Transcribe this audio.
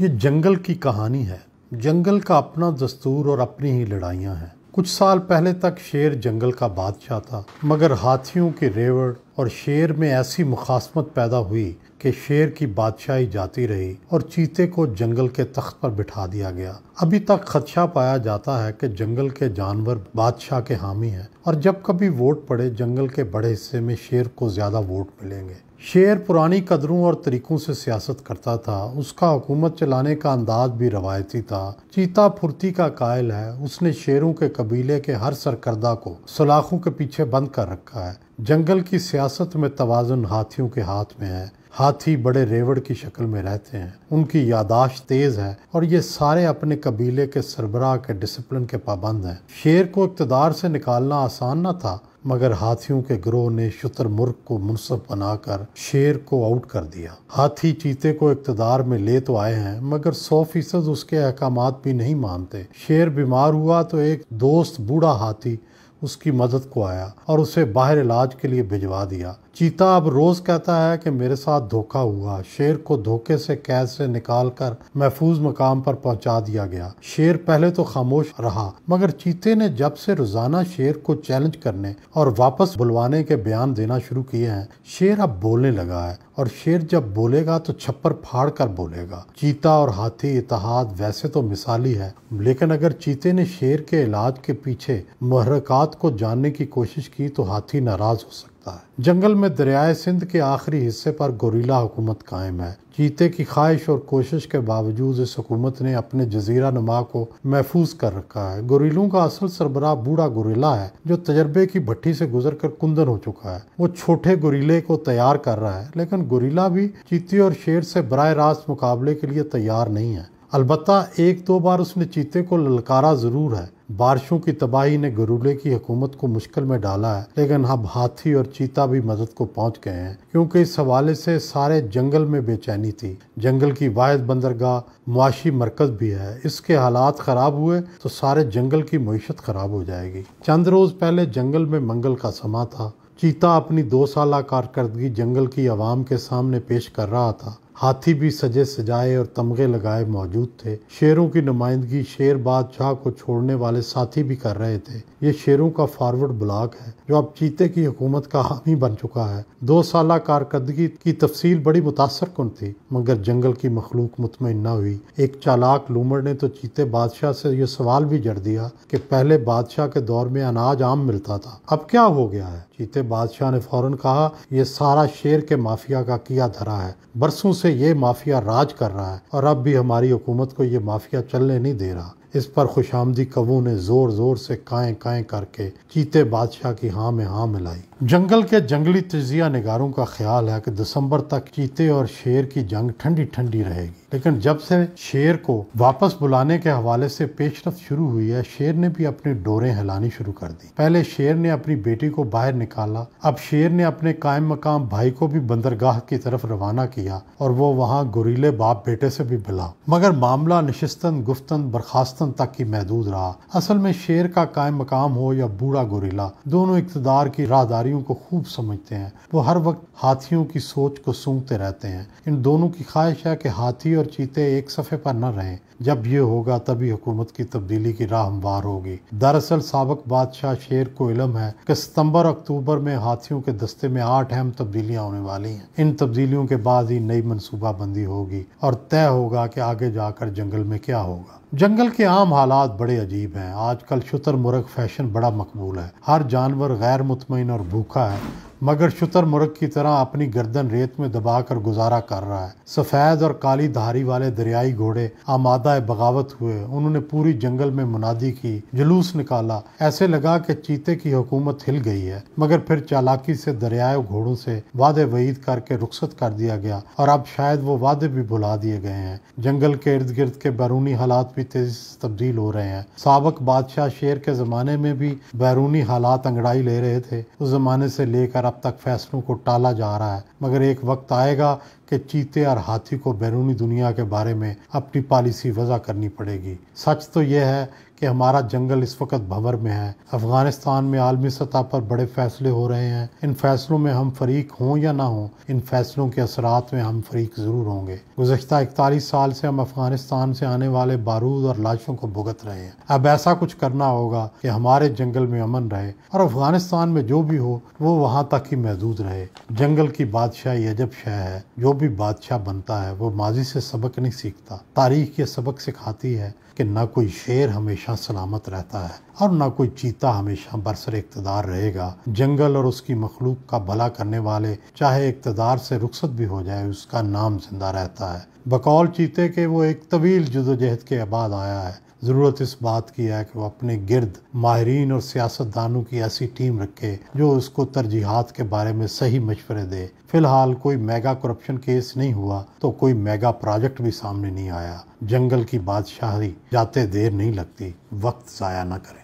ये जंगल की कहानी है जंगल का अपना दस्तूर और अपनी ही लड़ाइयाँ हैं कुछ साल पहले तक शेर जंगल का बादशाह था मगर हाथियों के रेवड़ और शेर में ऐसी मुखासमत पैदा हुई कि शेर की बादशाही जाती रही और चीते को जंगल के तख्त पर बिठा दिया गया अभी तक खदशा पाया जाता है कि जंगल के जानवर बादशाह के हामी हैं और जब कभी वोट पड़े जंगल के बड़े हिस्से में शेर को ज़्यादा वोट मिलेंगे शेर पुरानी कदरों और तरीक़ों से सियासत करता था उसका हुकूमत चलाने का अंदाज भी रवायती था चीता फुर्ती का कायल है उसने शेरों के कबीले के हर सरकर्दा को सलाखों के पीछे बंद कर रखा है जंगल की सियासत में तोज़न हाथियों के हाथ में है हाथी बड़े रेवड़ की शक्ल में रहते हैं उनकी यादाश्त तेज़ है और ये सारे अपने कबीले के सरबराह के डिसिप्लिन के पाबंद हैं शेर को इकतदार से निकालना आसान न था मगर हाथियों के ग्रोह ने शुतर मुर्ग को मुनसब बनाकर शेर को आउट कर दिया हाथी चीते को इकतदार में ले तो आए हैं मगर सौ फीसद उसके अहकाम भी नहीं मानते शेर बीमार हुआ तो एक दोस्त बूढ़ा हाथी उसकी मदद को आया और उसे बाहर इलाज के लिए भिजवा दिया चीता अब रोज़ कहता है कि मेरे साथ धोखा हुआ शेर को धोखे से कैद से निकाल कर महफूज मकाम पर पहुंचा दिया गया शेर पहले तो खामोश रहा मगर चीते ने जब से रोजाना शेर को चैलेंज करने और वापस बुलवाने के बयान देना शुरू किए हैं शेर अब बोलने लगा है और शेर जब बोलेगा तो छप्पर फाड़ कर बोलेगा चीता और हाथी इतिहाद वैसे तो मिसाली है लेकिन अगर चीते ने शेर के इलाज के पीछे महरकात को जानने की कोशिश की तो हाथी नाराज हो सकता सकता है जंगल में दरियाए सिंध के आखिरी हिस्से पर गोरीला हुकूमत कायम है चीते की ख्वाहिश और कोशिश के बावजूद इस हुकूमत ने अपने जजीरा नुमा को महफूज कर रखा है गोरीलों का असल सरबराह बूढ़ा गोरीला है जो तजर्बे की भट्टी से गुजर कर कुंदन हो चुका है वो छोटे गोरीले को तैयार कर रहा है लेकिन गोरीला भी चीते और शेर से बर रास्त मुकाबले के लिए तैयार नहीं है अलबत् एक दो बार उसने चीते को ललकारा ज़रूर है बारिशों की तबाही ने गरूले की हुकूमत को मुश्किल में डाला है लेकिन अब हाथी और चीता भी मदद को पहुंच गए हैं क्योंकि इस हवाले से सारे जंगल में बेचैनी थी जंगल की वायद बंदरगाह मुआशी मरकज भी है इसके हालात ख़राब हुए तो सारे जंगल की मीशत ख़राब हो जाएगी चंद रोज़ पहले जंगल में मंगल का समा था चीता अपनी दो साल कारकर्दगी जंगल की आवाम के सामने पेश कर रहा था हाथी भी सजे सजाए और तमगे लगाए मौजूद थे शेरों की नुमाइंदगी शेर बादशाह को छोड़ने वाले साथी भी कर रहे थे ये शेरों का फॉरवर्ड ब्लॉक है जो अब चीते की हुकूमत का हामी बन चुका है दो साल कारकर्दगी की तफसील बड़ी मुतासर कन थी मगर जंगल की मखलूक मुतमिन न हुई एक चालाक लूमर ने तो चीते बादशाह से यह सवाल भी जड़ दिया कि पहले बादशाह के दौर में अनाज आम मिलता था अब क्या हो गया है चीते बादशाह ने फौरन कहा यह सारा शेर के माफिया का किया धरा है बरसों से से ये माफिया राज कर रहा है और अब भी हमारी हुकूमत को ये माफिया चलने नहीं दे रहा इस पर खुश आमदी कबू ने जोर जोर से काएं काएं करके चीते बादशाह की हाँ में हाँ मिलाई जंगल के जंगली तजिया निगारों का ख्याल है कि दिसंबर तक चीते और शेर की जंग ठंडी ठंडी रहेगी लेकिन जब से शेर को वापस बुलाने के हवाले से पेशरफ शुरू हुई है शेर ने भी अपनी डोरें हिलानी शुरू कर दी पहले शेर ने अपनी बेटी को बाहर निकाला अब शेर ने अपने कायम मकाम भाई को भी बंदरगाह की तरफ रवाना किया और वो वहाँ गुरीले बाप बेटे से भी बुला मगर मामला नशस्तन गुफ्तन बर्खास्तन तक की महदूद रहा असल में शेर का कायम मकाम हो या बूढ़ा गोरीला दोनों इकतदार की राहदारियों को खूब समझते हैं वो हर वक्त हाथियों की सोच को सूंघते रहते हैं इन दोनों की ख्वाहिश है कि हाथी और चीते एक सफ़े पर न रहें जब ये होगा तभी हुकूमत की तब्दीली की राह हमवार होगी दरअसल सबक बादशाह शेर को इलम है कि सितंबर अक्टूबर में हाथियों के दस्ते में आठ अहम तब्दीलियां होने वाली हैं इन तब्दीलियों के बाद ही नई मनसूबाबंदी होगी और तय होगा कि आगे जाकर जंगल में क्या होगा जंगल के आम हालात बड़े अजीब हैं आजकल शुतर मुर्ग फैशन बड़ा मकबूल है हर जानवर गैर मुतमिन और भूखा है मगर शुतर मुर्ग की तरह अपनी गर्दन रेत में दबाकर गुजारा कर रहा है सफ़ेद और काली धारी वाले दरियाई घोड़े आमादा फरमाए बगावत हुए उन्होंने पूरी जंगल में मुनादी की जुलूस निकाला ऐसे लगा कि चीते की हुकूमत हिल गई है मगर फिर चालाकी से दरियाए घोड़ों से वादे वईद करके रुख्सत कर दिया गया और अब शायद वो वादे भी भुला दिए गए हैं जंगल के इर्द गिर्द के बैरूनी हालात भी तेजी से तब्दील हो रहे हैं सबक बादशाह शेर के ज़माने में भी बैरूनी हालात अंगड़ाई ले रहे थे उस ज़माने से लेकर अब तक फैसलों को टाला जा रहा है मगर एक वक्त आएगा कि चीते और हाथी को बैरूनी दुनिया के बारे में अपनी पॉलिसी वजह करनी पड़ेगी सच तो यह है कि हमारा जंगल इस वक्त भंवर में है अफगानिस्तान में आलमी सतह पर बड़े फैसले हो रहे हैं इन फैसलों में हम फरीक हों या ना हों इन फैसलों के असरात में हम फरीक ज़रूर होंगे गुजशत इकतालीस साल से हम अफगानिस्तान से आने वाले बारूद और लाशों को भुगत रहे हैं अब ऐसा कुछ करना होगा कि हमारे जंगल में अमन रहे और अफगानिस्तान में जो भी हो वो वहाँ तक ही महदूद रहे जंगल की बादशाह अजब शह है जो भी बादशाह बनता है वो माजी से सबक नहीं सीखता तारीख के सबक सिखाती है कि ना कोई शेर हमेशा सलामत रहता है और ना कोई चीता हमेशा बरसर इकतदार रहेगा जंगल और उसकी मखलूक का भला करने वाले चाहे इकतदार से रुखसत भी हो जाए उसका नाम जिंदा रहता है बकौल चीते के वो एक तवील जदोजहद के आबाद आया है ज़रूरत इस बात की है कि वह अपने गिरद माहरीन और सियासतदानों की ऐसी टीम रखे जो उसको तरजीहत के बारे में सही मशवरे दे फ़िलहाल कोई मेगा करप्शन केस नहीं हुआ तो कोई मेगा प्रोजेक्ट भी सामने नहीं आया जंगल की बादशाहरी जाते देर नहीं लगती वक्त ज़ाया ना करें